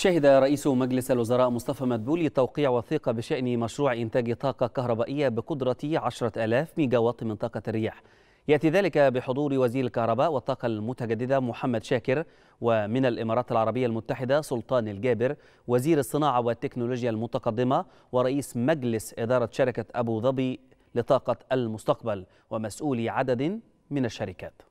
شهد رئيس مجلس الوزراء مصطفى مدبولي توقيع وثيقة بشأن مشروع إنتاج طاقة كهربائية بقدرة 10,000 ميجا واط من طاقة الرياح يأتي ذلك بحضور وزير الكهرباء والطاقة المتجددة محمد شاكر ومن الإمارات العربية المتحدة سلطان الجابر وزير الصناعة والتكنولوجيا المتقدمة ورئيس مجلس إدارة شركة أبو ظبي لطاقة المستقبل ومسؤولي عدد من الشركات